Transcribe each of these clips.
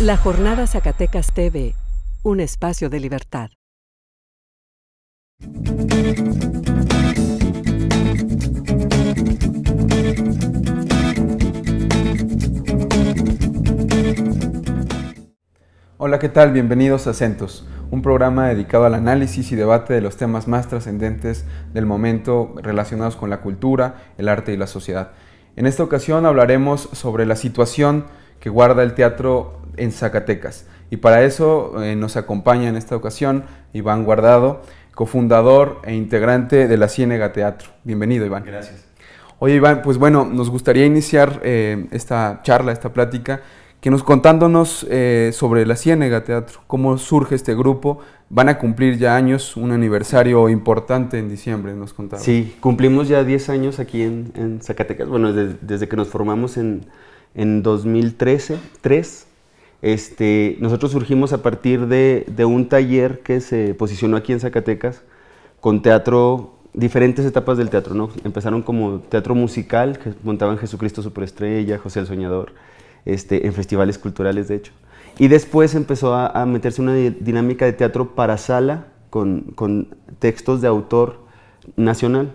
La Jornada Zacatecas TV, un espacio de libertad. Hola, ¿qué tal? Bienvenidos a Centos, un programa dedicado al análisis y debate de los temas más trascendentes del momento relacionados con la cultura, el arte y la sociedad. En esta ocasión hablaremos sobre la situación que guarda el teatro en Zacatecas. Y para eso eh, nos acompaña en esta ocasión Iván Guardado, cofundador e integrante de la Ciénega Teatro. Bienvenido, Iván. Gracias. Oye, Iván, pues bueno, nos gustaría iniciar eh, esta charla, esta plática, que nos contándonos eh, sobre la Ciénega Teatro, cómo surge este grupo. Van a cumplir ya años, un aniversario importante en diciembre, nos contaron. Sí, cumplimos ya 10 años aquí en, Zacatecas. Bueno, desde, que nos formamos en, en 2013, 3, este, nosotros surgimos a partir de, un taller que se posicionó aquí en Zacatecas con teatro, diferentes etapas del teatro, Empezaron como teatro musical, que montaban Jesucristo Superestrella, José el Soñador, este, en festivales culturales, de hecho. Y después empezó a, meterse una dinámica de teatro para sala con, textos de autor nacional.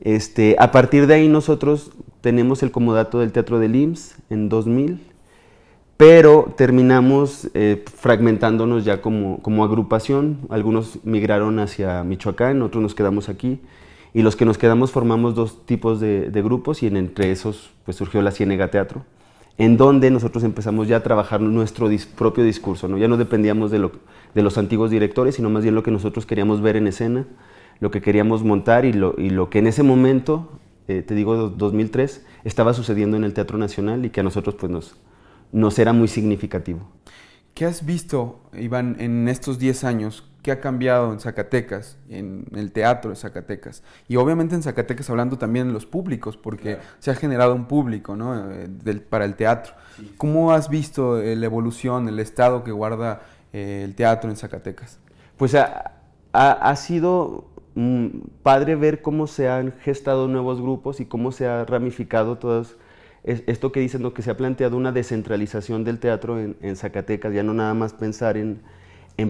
Este, a partir de ahí nosotros tenemos el comodato del Teatro del IMSS en 2000 pero terminamos eh, fragmentándonos ya como, agrupación. Algunos migraron hacia Michoacán, otros nos quedamos aquí, y los que nos quedamos formamos dos tipos de, grupos, y en, entre esos pues, surgió la Ciénega Teatro, en donde nosotros empezamos ya a trabajar nuestro propio discurso. ¿no? Ya no dependíamos de, lo, de los antiguos directores, sino más bien lo que nosotros queríamos ver en escena, lo que queríamos montar y lo, que en ese momento, eh, te digo 2003, estaba sucediendo en el Teatro Nacional y que a nosotros pues, nos no será muy significativo. ¿Qué has visto, Iván, en estos 10 años? ¿Qué ha cambiado en Zacatecas, en el teatro de Zacatecas? Y obviamente en Zacatecas hablando también de los públicos, porque se ha generado un público eh, para el teatro. ¿Cómo has visto eh, la evolución, el estado que guarda eh, el teatro en Zacatecas? Pues ha, sido mm, padre ver cómo se han gestado nuevos grupos y cómo se ha ramificado todas esto que dicen, lo que se ha planteado una descentralización del teatro en, Zacatecas, ya no nada más pensar en,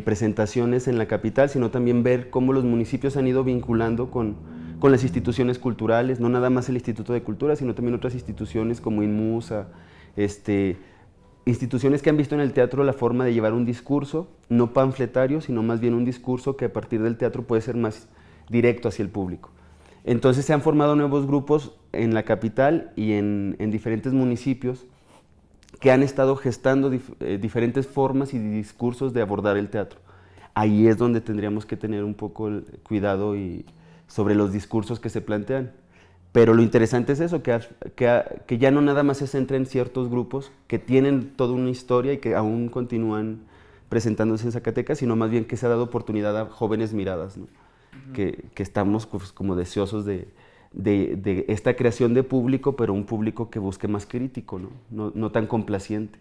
presentaciones en la capital, sino también ver cómo los municipios han ido vinculando con, las instituciones culturales, no nada más el Instituto de Cultura, sino también otras instituciones como INMUSA, este, instituciones que han visto en el teatro la forma de llevar un discurso, no panfletario, sino más bien un discurso que a partir del teatro puede ser más directo hacia el público. Entonces se han formado nuevos grupos en la capital y en, diferentes municipios que han estado gestando eh, diferentes formas y discursos de abordar el teatro. Ahí es donde tendríamos que tener un poco el cuidado sobre los discursos que se plantean. Pero lo interesante es eso, que, ya no nada más se centra en ciertos grupos que tienen toda una historia y que aún continúan presentándose en Zacatecas, sino más bien que se ha dado oportunidad a jóvenes miradas que, estamos pues, como deseosos de, esta creación de público, pero un público que busque más crítico, no, tan complaciente.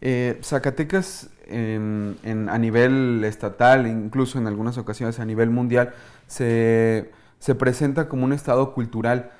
Eh, Zacatecas, a nivel estatal, incluso en algunas ocasiones a nivel mundial, se, presenta como un estado cultural.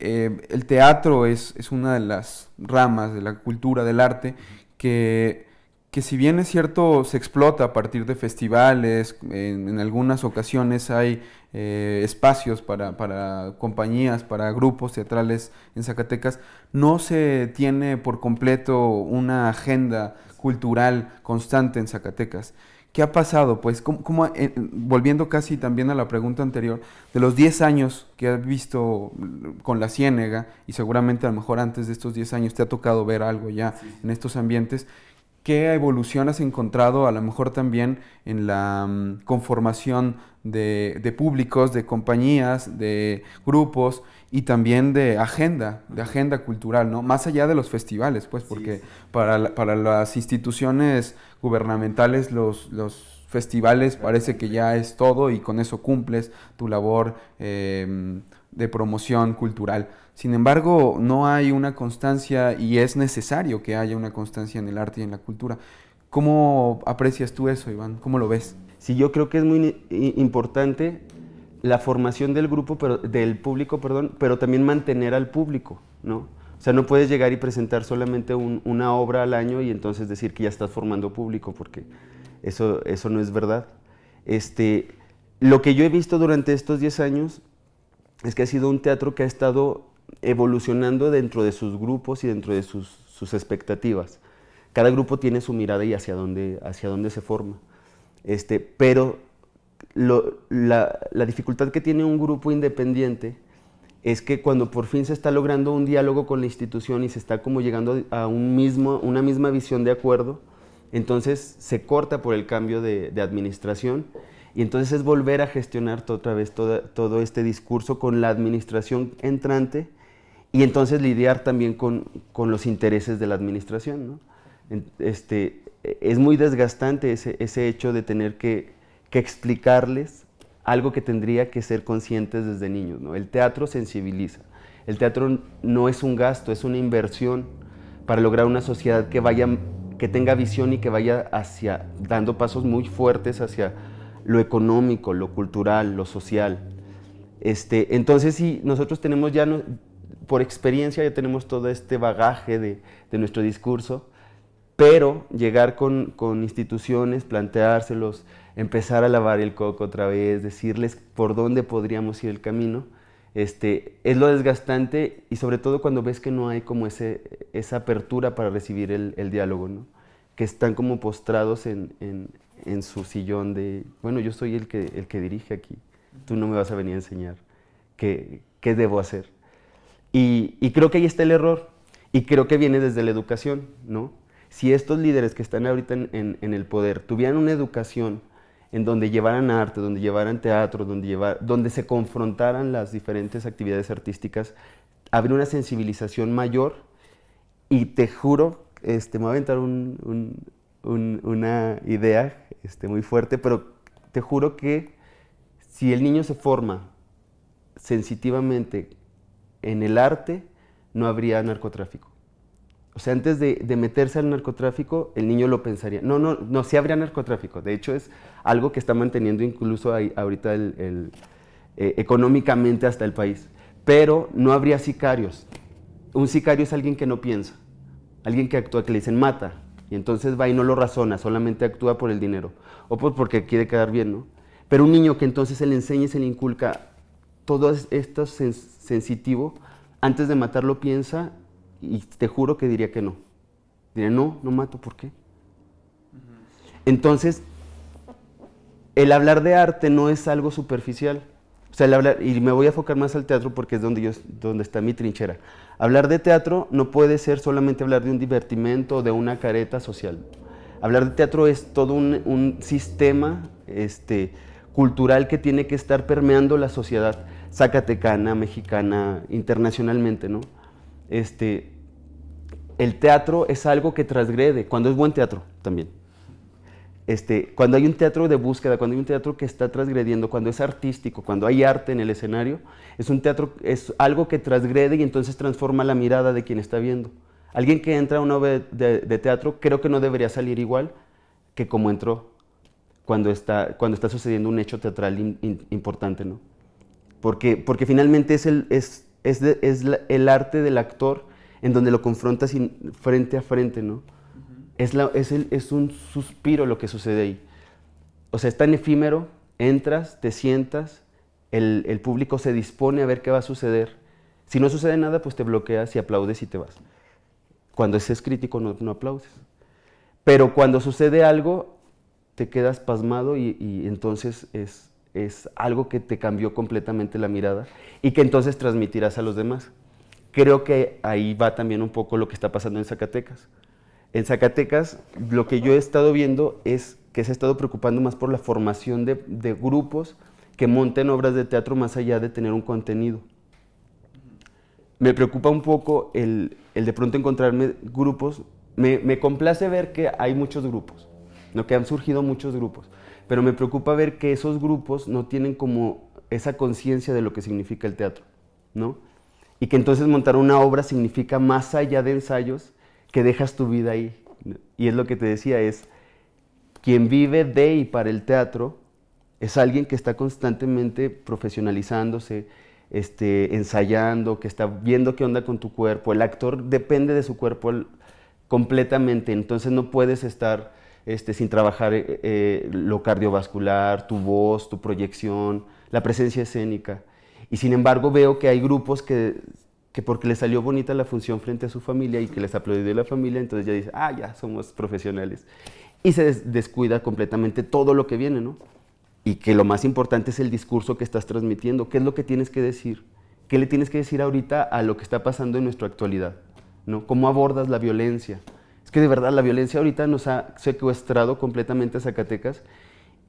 Eh, el teatro es, una de las ramas de la cultura, del arte, que que si bien es cierto, se explota a partir de festivales, en, algunas ocasiones hay eh, espacios para, para, compañías, para grupos teatrales en Zacatecas, no se tiene por completo una agenda cultural constante en Zacatecas. ¿Qué ha pasado? Pues, ¿cómo, eh, volviendo casi también a la pregunta anterior, de los 10 años que has visto con la Ciénega, y seguramente a lo mejor antes de estos 10 años te ha tocado ver algo ya en estos ambientes, ¿Qué evolución has encontrado a lo mejor también en la mm, conformación de, públicos, de compañías, de grupos y también de agenda, de agenda cultural, ¿no? Más allá de los festivales, pues, porque Para, las instituciones gubernamentales los, festivales parece que ya es todo y con eso cumples tu labor eh, de promoción cultural. Sin embargo, no hay una constancia y es necesario que haya una constancia en el arte y en la cultura. ¿Cómo aprecias tú eso, Iván? ¿Cómo lo ves? Sí, yo creo que es muy importante la formación del grupo, del público, perdón, pero también mantener al público, ¿no? O sea, no puedes llegar y presentar solamente una obra al año y entonces decir que ya estás formando público, porque eso, eso no es verdad. Este, lo que yo he visto durante estos 10 años es que ha sido un teatro que ha estado evolucionando dentro de sus grupos y dentro de sus, expectativas. Cada grupo tiene su mirada y hacia dónde, hacia dónde se forma. Este, pero la, dificultad que tiene un grupo independiente es que cuando por fin se está logrando un diálogo con la institución y se está como llegando a un mismo, una misma visión de acuerdo, entonces se corta por el cambio de administración y entonces es volver a gestionar otra vez todo este discurso con la administración entrante y entonces lidiar también con, con los intereses de la administración. Este, es muy desgastante ese, ese hecho de tener que, que, explicarles algo que tendría que ser conscientes desde niños. ¿no? El teatro sensibiliza. El teatro no es un gasto, es una inversión para lograr una sociedad que vaya que tenga visión y que vaya hacia dando pasos muy fuertes hacia lo económico, lo cultural, lo social. Este, entonces, si nosotros tenemos ya, por experiencia, ya tenemos todo este bagaje de, nuestro discurso, pero llegar con, con, instituciones, planteárselos, empezar a lavar el coco otra vez, decirles por dónde podríamos ir el camino, este, es lo desgastante y sobre todo cuando ves que no hay como ese, esa apertura para recibir el, diálogo, que están como postrados en, en su sillón de, bueno, yo soy el que, el que dirige aquí, tú no me vas a venir a enseñar qué, qué debo hacer. Y, creo que ahí está el error, y creo que viene desde la educación, ¿no? Si estos líderes que están ahorita en, el poder tuvieran una educación en donde llevaran arte, donde llevaran teatro, donde, donde se confrontaran las diferentes actividades artísticas, habría una sensibilización mayor y te juro, este, me voy a aventar una idea esté muy fuerte, pero te juro que si el niño se forma sensitivamente en el arte, no habría narcotráfico. O sea, antes de, de, meterse al narcotráfico, el niño lo pensaría. No, no, no, sí habría narcotráfico. De hecho, es algo que está manteniendo incluso ahí, ahorita eh, económicamente hasta el país. Pero no habría sicarios. Un sicario es alguien que no piensa, alguien que actúa, que le dicen mata, y entonces va y no lo razona, solamente actúa por el dinero. O pues, porque quiere quedar bien, ¿no? Pero un niño que entonces se le enseña y se le inculca todo esto sensitivo, antes de matarlo piensa y te juro que diría que no. Diría, no, no mato, ¿por qué? Entonces, el hablar de arte no es algo superficial o hablar, y me voy a enfocar más al teatro porque es donde, yo, donde está mi trinchera. Hablar de teatro no puede ser solamente hablar de un divertimento o de una careta social. Hablar de teatro es todo un, sistema este, cultural que tiene que estar permeando la sociedad zacatecana, mexicana, internacionalmente, ¿no? Este, el teatro es algo que transgrede, cuando es buen teatro también. Este, cuando hay un teatro de búsqueda, cuando hay un teatro que está transgrediendo, cuando es artístico, cuando hay arte en el escenario, es un teatro, es algo que transgrede y entonces transforma la mirada de quien está viendo. Alguien que entra a una obra de, teatro creo que no debería salir igual que como entró cuando está, cuando está sucediendo un hecho teatral importante, ¿no? Porque, porque finalmente es, el, es, es, es el arte del actor en donde lo confrontas frente a frente, ¿no? es, es, un suspiro lo que sucede ahí. O sea, está en efímero, entras, te sientas, el, público se dispone a ver qué va a suceder. Si no sucede nada, pues te bloqueas y aplaudes y te vas. Cuando es crítico no, no aplaudes. Pero cuando sucede algo, te quedas pasmado y, entonces es, es algo que te cambió completamente la mirada y que entonces transmitirás a los demás. Creo que ahí va también un poco lo que está pasando en Zacatecas en Zacatecas lo que yo he estado viendo es que se ha estado preocupando más por la formación de, grupos que monten obras de teatro más allá de tener un contenido. Me preocupa un poco el, de pronto encontrarme grupos. Me, complace ver que hay muchos grupos, ¿no? que han surgido muchos grupos, pero me preocupa ver que esos grupos no tienen como esa conciencia de lo que significa el teatro, ¿no? Y que entonces montar una obra significa más allá de ensayos, que dejas tu vida ahí. Y es lo que te decía, es quien vive de y para el teatro es alguien que está constantemente profesionalizándose, este, ensayando, que está viendo qué onda con tu cuerpo. El actor depende de su cuerpo completamente, entonces no puedes estar este, sin trabajar eh, eh, lo cardiovascular, tu voz, tu proyección, la presencia escénica. Y sin embargo veo que hay grupos que que porque le salió bonita la función frente a su familia y que les aplaudió la familia, entonces ya dice, ah, ya somos profesionales. Y se descuida completamente todo lo que viene, ¿no? Y que lo más importante es el discurso que estás transmitiendo, qué es lo que tienes que decir, qué le tienes que decir ahorita a lo que está pasando en nuestra actualidad, ¿no? ¿Cómo abordas la violencia? Es que de verdad la violencia ahorita nos ha secuestrado completamente a Zacatecas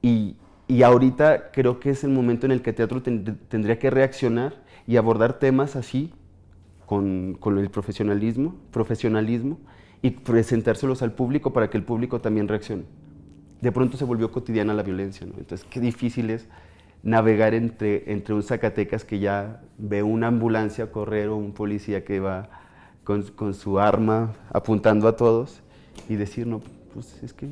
y, y ahorita creo que es el momento en el que teatro tendría que reaccionar y abordar temas así con, el profesionalismo, profesionalismo y presentárselos al público para que el público también reaccione. De pronto se volvió cotidiana la violencia, ¿no? Entonces, qué difícil es navegar entre, entre un Zacatecas que ya ve una ambulancia correr o un policía que va con, con su arma apuntando a todos y decir, no, pues es que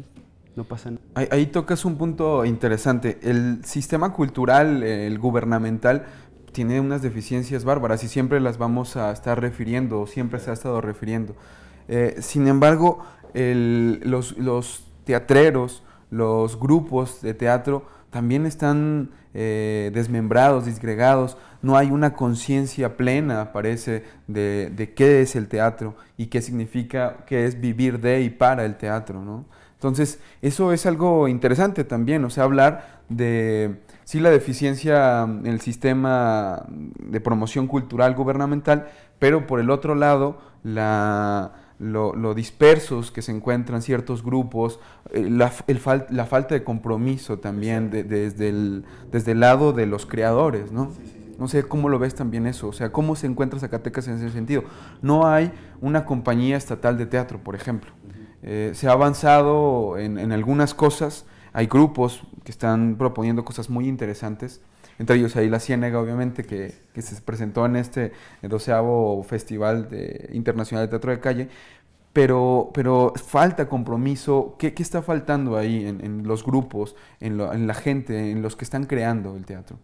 no pasa nada. Ahí, ahí, tocas un punto interesante. El sistema cultural, el gubernamental, tiene unas deficiencias bárbaras y siempre las vamos a estar refiriendo, o siempre se ha estado refiriendo. Eh, sin embargo, los, teatreros, los grupos de teatro también están eh, desmembrados, disgregados, no hay una conciencia plena, parece, de, de, qué es el teatro y qué significa, qué es vivir de y para el teatro, ¿no? Entonces, eso es algo interesante también, o sea, hablar de sí la deficiencia en mm, el sistema de promoción cultural gubernamental, pero por el otro lado, la, lo, dispersos que se encuentran ciertos grupos, eh, la, la, falta de compromiso también desde, el, desde el lado de los creadores, ¿no? No sé cómo lo ves también eso, o sea, cómo se encuentra Zacatecas en ese sentido. No hay una compañía estatal de teatro, por ejemplo. Eh, se ha avanzado en, en algunas cosas, hay grupos que están proponiendo cosas muy interesantes, entre ellos ahí La Ciénaga, obviamente, que, se presentó en este doceavo Festival Internacional de Teatro de Calle, pero, pero falta compromiso. ¿Qué, está faltando ahí en, los grupos, en, la gente, en los que están creando el teatro?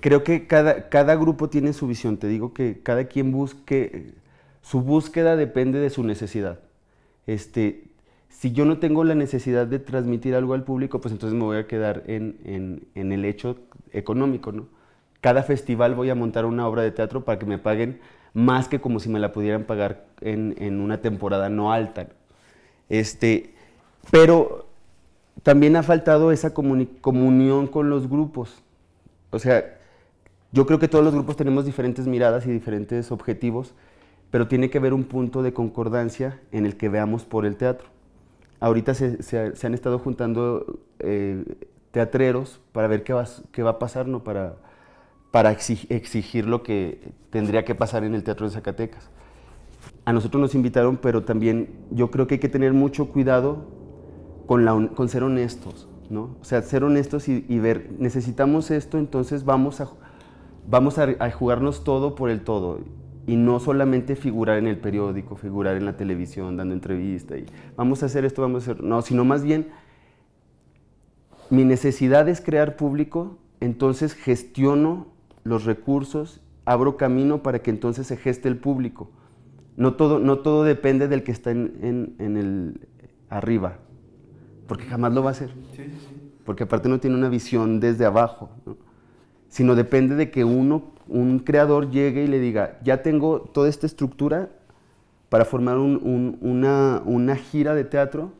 Creo que cada, cada grupo tiene su visión. Te digo que cada quien busque, su búsqueda depende de su necesidad. Este, si yo no tengo la necesidad de transmitir algo al público, pues entonces me voy a quedar en, el hecho económico, ¿no? Cada festival voy a montar una obra de teatro para que me paguen más que como si me la pudieran pagar en, una temporada no alta. Este, pero también ha faltado esa comunión con los grupos. O sea, yo creo que todos los grupos tenemos diferentes miradas y diferentes objetivos, pero tiene que haber un punto de concordancia en el que veamos por el teatro ahorita se, han estado juntando eh, teatreros para ver qué va, a pasar, ¿no? Para, exigir lo que tendría que pasar en el Teatro de Zacatecas. A nosotros nos invitaron, pero también yo creo que hay que tener mucho cuidado con, ser honestos, ¿no? O sea, ser honestos y, ver, necesitamos esto, entonces vamos a jugarnos todo por el todo y no solamente figurar en el periódico, figurar en la televisión, dando entrevista y vamos a hacer esto, vamos a hacer... No, sino más bien mi necesidad es crear público, entonces gestiono los recursos, abro camino para que entonces se geste el público. No todo, no todo depende del que está en, el arriba, porque jamás lo va a hacer. Porque aparte no tiene una visión desde abajo, sino depende de que uno un creador llegue y le diga, ya tengo toda esta estructura para formar una, gira de teatro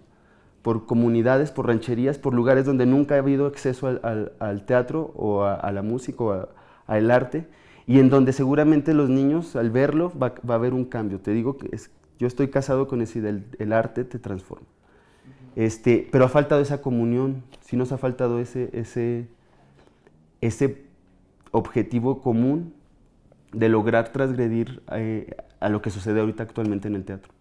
por comunidades, por rancherías, por lugares donde nunca ha habido acceso al, teatro o a, la música o al arte, y en donde seguramente los niños al verlo va, a haber un cambio. Te digo que yo estoy casado con ese, del el, arte te transforma. Este, pero ha faltado esa comunión, Si nos ha faltado ese, ese, ese objetivo común de lograr transgredir eh, a lo que sucede ahorita actualmente en el teatro.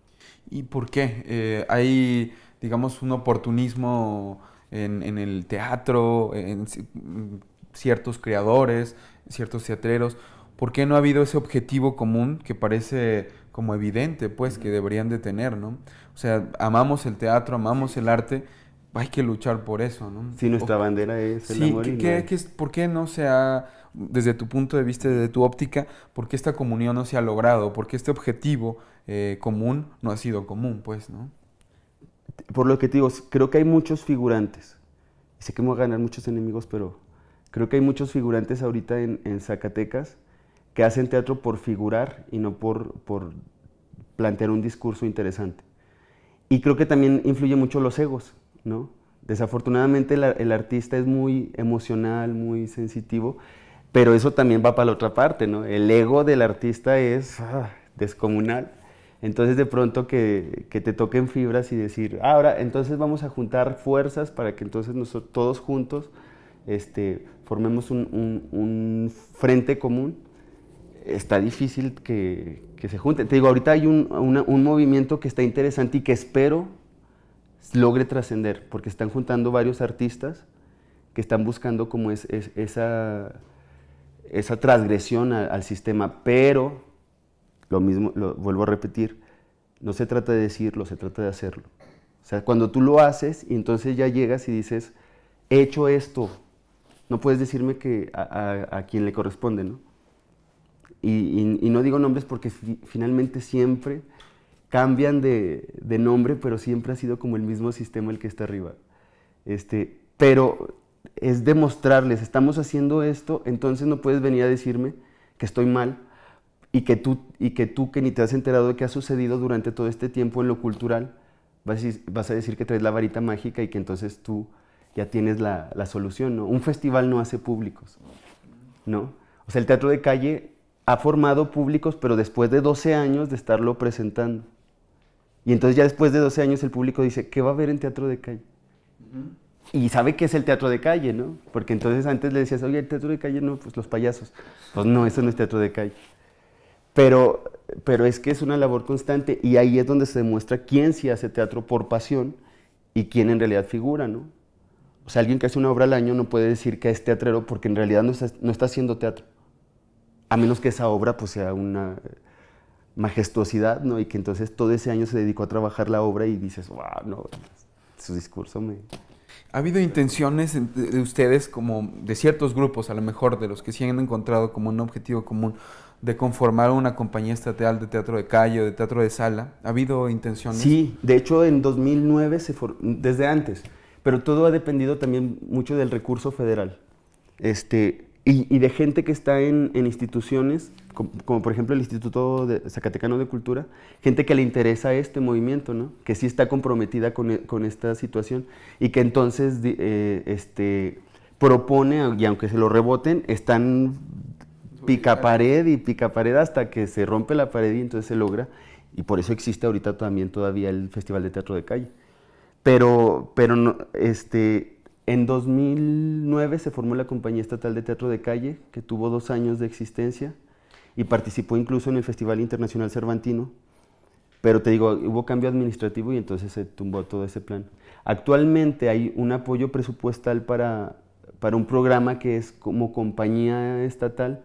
¿Y por qué? Eh, hay, digamos, un oportunismo en, el teatro, en, ciertos creadores, ciertos teatreros. ¿Por qué no ha habido ese objetivo común que parece como evidente, pues, que deberían de tener, ¿no? O sea, amamos el teatro, amamos el arte hay que luchar por eso, ¿no? Si nuestra bandera es el ¿Por qué no se ha, desde tu punto de vista, desde tu óptica, por qué esta comunión no se ha logrado? ¿Por qué este objetivo eh, común no ha sido común, pues, no? Por lo que te digo, creo que hay muchos figurantes. Sé que vamos a ganar muchos enemigos, pero creo que hay muchos figurantes ahorita en, en Zacatecas que hacen teatro por figurar y no por, por plantear un discurso interesante. Y creo que también influye mucho los egos ¿no? Desafortunadamente el, artista es muy emocional, muy sensitivo, pero eso también va para la otra parte, ¿no? El ego del artista es ah. descomunal. Entonces de pronto que, te toquen fibras y decir, ah, ahora entonces vamos a juntar fuerzas para que entonces nosotros todos juntos este, formemos un, frente común, está difícil que, se junten. Te digo, ahorita hay un, un movimiento que está interesante y que espero logre trascender, porque están juntando varios artistas que están buscando como es, esa, esa transgresión al sistema, pero lo mismo, lo vuelvo a repetir, no se trata de decirlo, se trata de hacerlo. O sea, cuando tú lo haces y entonces ya llegas y dices, he hecho esto, no puedes decirme que a, quién quien le corresponde, ¿no? Y, no digo nombres porque finalmente siempre cambian de, nombre, pero siempre ha sido como el mismo sistema el que está arriba. Este, pero es demostrarles, estamos haciendo esto, entonces no puedes venir a decirme que estoy mal y que tú, y que, tú que ni te has enterado de qué ha sucedido durante todo este tiempo en lo cultural, vas, a decir que traes la varita mágica y que entonces tú ya tienes la, solución, Un festival no hace públicos, ¿no? O sea, el teatro de calle ha formado públicos, pero después de 12 años de estarlo presentando. Y entonces ya después de 12 años el público dice, ¿qué va a haber en teatro de calle? Y sabe que es el teatro de calle, ¿no? Porque entonces antes le decías, oye, el teatro de calle, no, pues los payasos. Pues no, eso no es teatro de calle. Pero, pero es que es una labor constante y ahí es donde se demuestra quién sí hace teatro por pasión y quién en realidad figura, ¿no? O sea, alguien que hace una obra al año no puede decir que es teatrero porque en realidad no está, no está haciendo teatro. A menos que esa obra pues sea una majestuosidad, ¿no? Y que entonces todo ese año se dedicó a trabajar la obra y dices, wow, no, su discurso me... ¿Ha habido intenciones de ustedes, como de ciertos grupos, a lo mejor de los que sí han encontrado como un objetivo común, de conformar una compañía estatal de teatro de calle o de teatro de sala? ¿Ha habido intenciones? Sí, de hecho en 2009, se desde antes, pero todo ha dependido también mucho del recurso federal. Este, y, de gente que está en, instituciones, como, por ejemplo el Instituto de Zacatecano de Cultura, gente que le interesa este movimiento, ¿no? que sí está comprometida con, e, con esta situación y que entonces eh, este, propone, y aunque se lo reboten, están pica pared y pica pared hasta que se rompe la pared y entonces se logra. Y por eso existe ahorita también todavía el Festival de Teatro de Calle. Pero, pero no, este, en 2009 se formó la Compañía Estatal de Teatro de Calle, que tuvo dos años de existencia y participó incluso en el Festival Internacional Cervantino. Pero te digo, hubo cambio administrativo y entonces se tumbó todo ese plan. Actualmente hay un apoyo presupuestal para, para un programa que es como compañía estatal,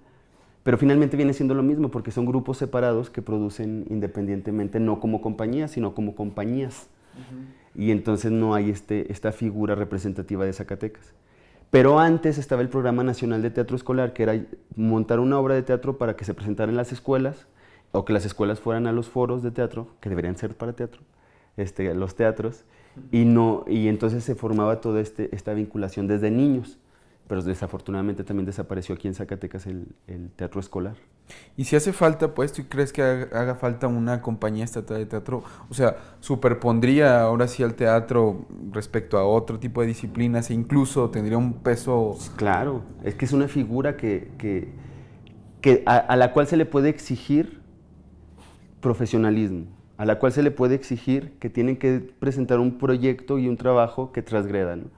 pero finalmente viene siendo lo mismo porque son grupos separados que producen independientemente, no como compañía sino como compañías y entonces no hay este, esta figura representativa de Zacatecas. Pero antes estaba el Programa Nacional de Teatro Escolar, que era montar una obra de teatro para que se presentara en las escuelas, o que las escuelas fueran a los foros de teatro, que deberían ser para teatro, este, los teatros, y, no, y entonces se formaba toda este, esta vinculación desde niños pero desafortunadamente también desapareció aquí en Zacatecas el, teatro escolar. Y si hace falta, pues, ¿tú crees que haga, falta una compañía estatal de teatro? O sea, superpondría ahora sí al teatro respecto a otro tipo de disciplinas e incluso tendría un peso... Claro, es que es una figura que, a, la cual se le puede exigir profesionalismo, a la cual se le puede exigir que tienen que presentar un proyecto y un trabajo que transgredan.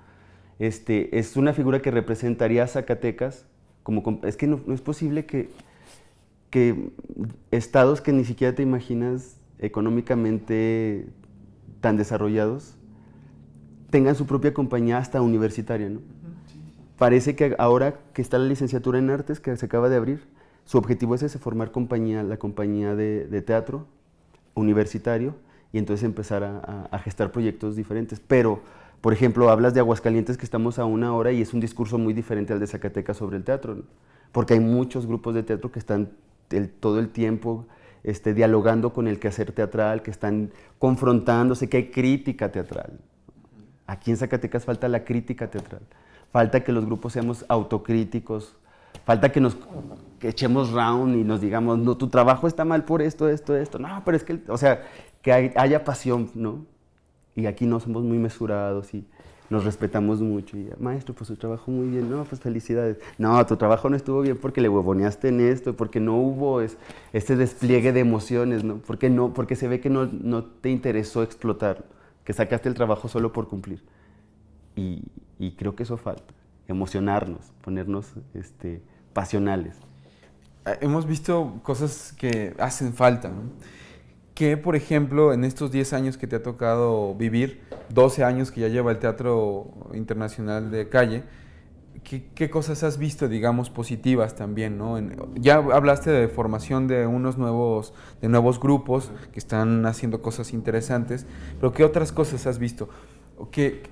Este, es una figura que representaría a Zacatecas. Como, es que no, es posible que, que estados que ni siquiera te imaginas económicamente tan desarrollados tengan su propia compañía hasta universitaria, ¿no? Parece que ahora que está la licenciatura en artes que se acaba de abrir, su objetivo es ese, formar compañía, la compañía de, teatro universitario y entonces empezar a, a, gestar proyectos diferentes. Pero por ejemplo, hablas de Aguascalientes que estamos a una hora y es un discurso muy diferente al de Zacatecas sobre el teatro, porque hay muchos grupos de teatro que están todo el tiempo este, dialogando con el quehacer teatral, que están confrontándose, que hay crítica teatral. Aquí en Zacatecas falta la crítica teatral, falta que los grupos seamos autocríticos, falta que nos echemos round y nos digamos, no, tu trabajo está mal por esto, esto, esto, no, pero es que, o sea, que haya pasión, ¿no? y aquí no somos muy mesurados y nos respetamos mucho. Y, maestro, pues su trabajo muy bien, no, pues felicidades. No, tu trabajo no estuvo bien porque le huevoneaste en esto, porque no hubo es, este despliegue de emociones, ¿no? Porque, no, porque se ve que no, te interesó explotar, que sacaste el trabajo solo por cumplir. Y, creo que eso falta, emocionarnos, ponernos este, pasionales. Ah, hemos visto cosas que hacen falta, ¿no? que, por ejemplo, en estos 10 años que te ha tocado vivir, 12 años que ya lleva el Teatro Internacional de Calle, ¿qué, cosas has visto, digamos, positivas también? ya hablaste de formación de unos nuevos, de nuevos grupos que están haciendo cosas interesantes, pero ¿qué otras cosas has visto? ¿Qué,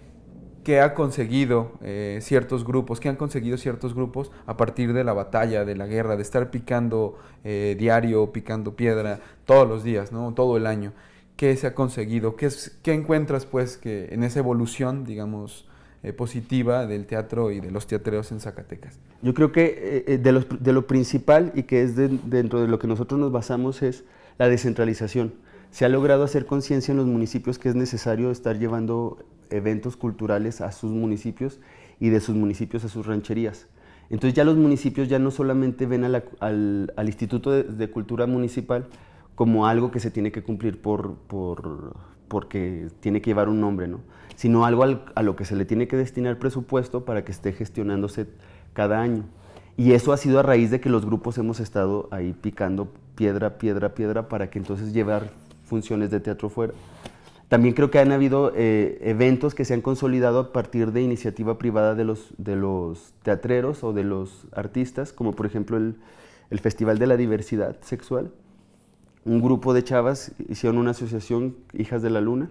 que ha conseguido eh, ciertos grupos, que han conseguido ciertos grupos a partir de la batalla, de la guerra, de estar picando eh, diario, picando piedra todos los días, ¿no? Todo el año. ¿Qué se ha conseguido? ¿Qué, encuentras, pues, que en esa evolución, digamos, eh, positiva del teatro y de los teatreos en Zacatecas? Yo creo que de, lo principal y que es dentro de lo que nosotros nos basamos es la descentralización se ha logrado hacer conciencia en los municipios que es necesario estar llevando eventos culturales a sus municipios y de sus municipios a sus rancherías. Entonces ya los municipios ya no solamente ven al, Instituto de, Cultura Municipal como algo que se tiene que cumplir por, porque tiene que llevar un nombre, ¿no? sino algo a lo que se le tiene que destinar presupuesto para que esté gestionándose cada año. Y eso ha sido a raíz de que los grupos hemos estado ahí picando piedra, piedra, piedra para que entonces llevar funciones de teatro fuera. También creo que han habido eh, eventos que se han consolidado a partir de iniciativa privada de los, de los teatreros o de los artistas, como por ejemplo el, el Festival de la Diversidad Sexual. Un grupo de chavas hicieron una asociación, Hijas de la Luna,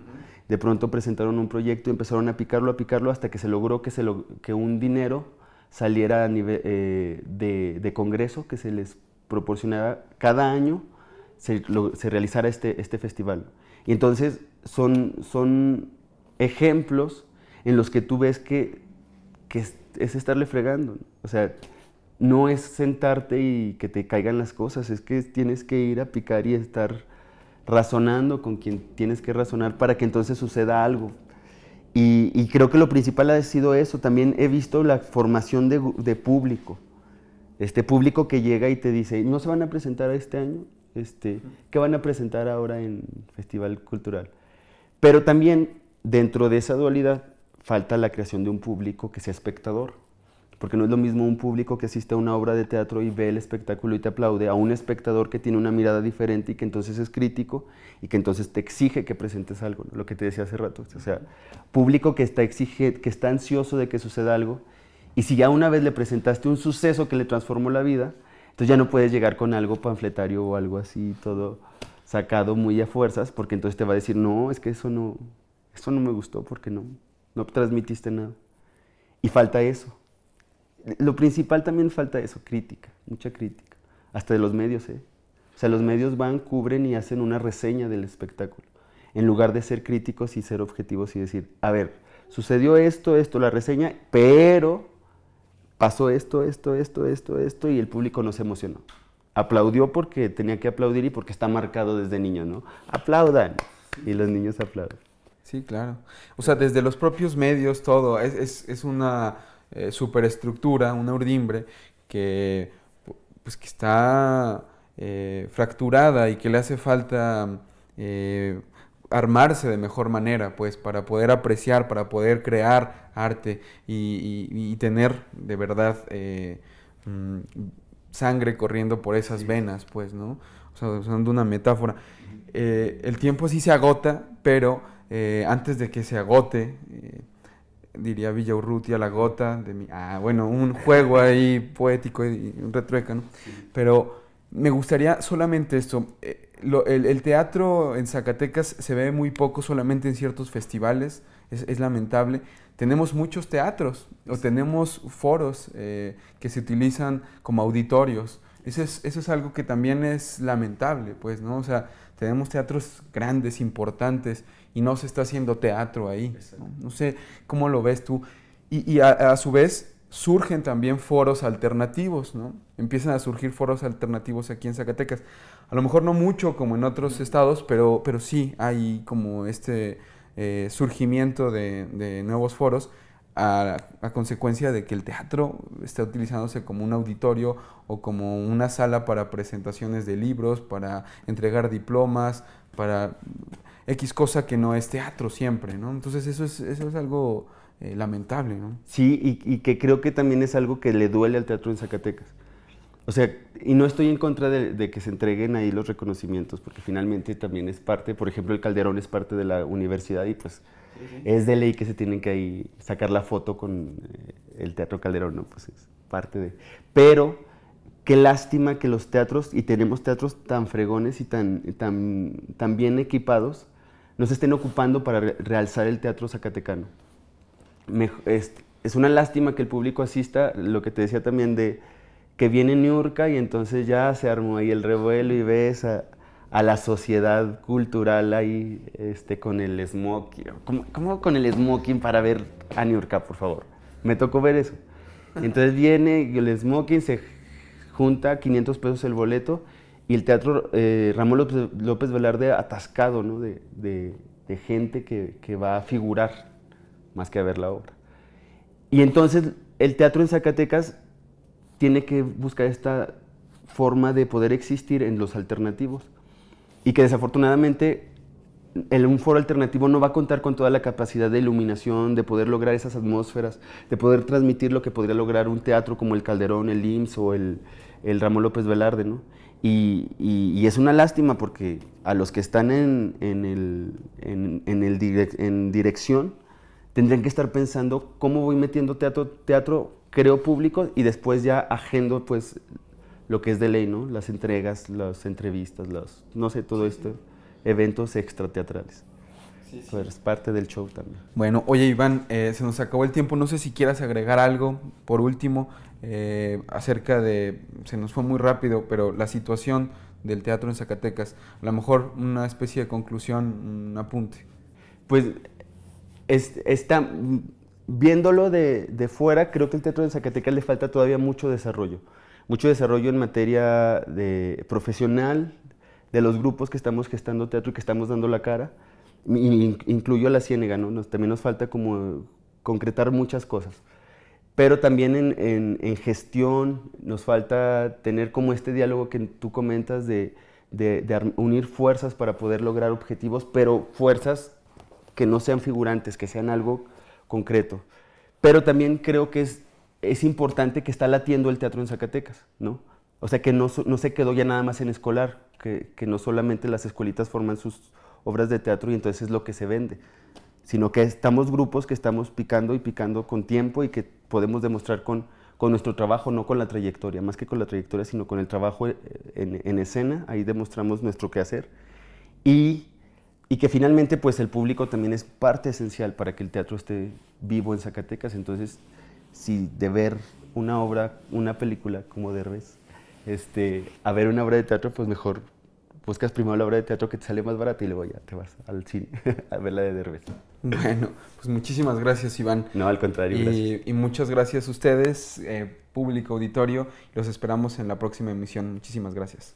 de pronto presentaron un proyecto y empezaron a picarlo, a picarlo, hasta que se logró que, que un dinero saliera a nivel, eh, de, de, congreso, que se les proporcionara cada año, se, se realizara este, este festival. Y entonces son, son ejemplos en los que tú ves que, es, estarle fregando. O sea, no es sentarte y que te caigan las cosas, es que tienes que ir a picar y estar razonando con quien tienes que razonar para que entonces suceda algo. Y, creo que lo principal ha sido eso. También he visto la formación de, de público. Este público que llega y te dice, no se van a presentar este año, este, que van a presentar ahora en Festival Cultural. Pero también dentro de esa dualidad falta la creación de un público que sea espectador, porque no es lo mismo un público que asiste a una obra de teatro y ve el espectáculo y te aplaude, a un espectador que tiene una mirada diferente y que entonces es crítico y que entonces te exige que presentes algo, lo que te decía hace rato, o sea, público que está, exige, que está ansioso de que suceda algo y si ya una vez le presentaste un suceso que le transformó la vida, entonces ya no puedes llegar con algo panfletario o algo así, todo sacado muy a fuerzas, porque entonces te va a decir, no, es que eso no, eso no me gustó porque no, no transmitiste nada. Y falta eso. Lo principal también falta eso, crítica, mucha crítica, hasta de los medios, ¿eh? O sea, los medios van, cubren y hacen una reseña del espectáculo, en lugar de ser críticos y ser objetivos y decir, a ver, sucedió esto, esto, la reseña, pero pasó esto, esto, esto, esto, esto, y el público no se emocionó. Aplaudió porque tenía que aplaudir y porque está marcado desde niño, ¿no? Aplaudan. Y los niños aplauden. Sí, claro. O sea, desde los propios medios, todo. Es, una eh, superestructura, una urdimbre que, pues, que está eh, fracturada y que le hace falta eh, armarse de mejor manera, pues, para poder apreciar, para poder crear arte y, tener de verdad eh, mm, sangre corriendo por esas venas, pues, ¿no? O sea, usando una metáfora. Eh, el tiempo sí se agota, pero eh, antes de que se agote, diría Villaurrutia, la gota de mi... Ah, bueno, un juego ahí poético y un retrueca, ¿no? Pero me gustaría solamente esto el, teatro en Zacatecas se ve muy poco, solamente en ciertos festivales, es, lamentable. Tenemos muchos teatros o tenemos foros eh, que se utilizan como auditorios. Eso es, algo que también es lamentable, pues, ¿no? O sea, tenemos teatros grandes, importantes, y no se está haciendo teatro ahí. No, sé cómo lo ves tú. Y, a, a su vez, surgen también foros alternativos, ¿no? Empiezan a surgir foros alternativos aquí en Zacatecas. A lo mejor no mucho como en otros estados, pero, pero sí hay como este eh, surgimiento de, nuevos foros a, consecuencia de que el teatro está utilizándose como un auditorio o como una sala para presentaciones de libros, para entregar diplomas, para X cosa que no es teatro siempre, ¿no? Entonces eso es, eso es algo eh, lamentable, ¿no? Sí, y que creo que también es algo que le duele al teatro en Zacatecas o sea, y no estoy en contra de, que se entreguen ahí los reconocimientos, porque finalmente también es parte, por ejemplo, el Calderón es parte de la universidad y pues es de ley que se tienen que ahí sacar la foto con eh, el Teatro Calderón, ¿no? Pues es parte de... Pero qué lástima que los teatros, y tenemos teatros tan fregones y tan, tan, bien equipados, nos estén ocupando para realzar el teatro zacatecano. es una lástima que el público asista, lo que te decía también de que viene Niurka y entonces ya se armó ahí el revuelo y ves a, la sociedad cultural ahí este, con el smoking. ¿Cómo, con el smoking para ver a Niurka, por favor? Me tocó ver eso. Entonces viene el smoking, se junta 500 pesos el boleto y el teatro eh, Ramón López, Velarde atascado ¿no? de, gente que, que va a figurar más que a ver la obra. Y entonces el teatro en Zacatecas tiene que buscar esta forma de poder existir en los alternativos. Y que desafortunadamente el, un foro alternativo no va a contar con toda la capacidad de iluminación, de poder lograr esas atmósferas, de poder transmitir lo que podría lograr un teatro como el Calderón, el IMSS o el, el Ramón López Velarde, ¿no? Y, es una lástima porque a los que están en, el, en, dirección tendrían que estar pensando cómo voy metiendo teatro creo público y después ya agendo pues lo que es de ley, ¿no? Las entregas, las entrevistas, los, no sé, todo esto, eventos extrateatrales. Sí, sí. parte del show también. Bueno, oye Iván, eh, se nos acabó el tiempo, no sé si quieras agregar algo, por último, eh, acerca de, se nos fue muy rápido, pero la situación del teatro en Zacatecas, a lo mejor una especie de conclusión, un apunte. Pues es, está, viéndolo de, fuera, creo que el teatro de Zacatecas le falta todavía mucho desarrollo, mucho desarrollo en materia de, profesional de los grupos que estamos gestando teatro y que estamos dando la cara, incluyo a la Ciénega, también nos falta como concretar muchas cosas, pero también en, gestión nos falta tener como este diálogo que tú comentas de unir fuerzas para poder lograr objetivos, pero fuerzas que no sean figurantes, que sean algo concreto. Pero también creo que es, es importante que está latiendo el teatro en Zacatecas, ¿no? O sea, que no, se quedó ya nada más en escolar, que, no solamente las escuelitas forman sus obras de teatro y entonces es lo que se vende, sino que estamos grupos que estamos picando y picando con tiempo y que podemos demostrar con, con nuestro trabajo, no con la trayectoria, más que con la trayectoria, sino con el trabajo eh, en, en escena, ahí demostramos nuestro quehacer. Y y que finalmente pues el público también es parte esencial para que el teatro esté vivo en Zacatecas. Entonces, si de ver una obra, una película como Derbez, este, a ver una obra de teatro, pues mejor buscas primero la obra de teatro que te sale más barata y luego ya te vas al cine a ver la de Derbez. Bueno, pues muchísimas gracias Iván. No, al contrario. Y, muchas gracias a ustedes, eh, público, auditorio. Los esperamos en la próxima emisión. Muchísimas gracias.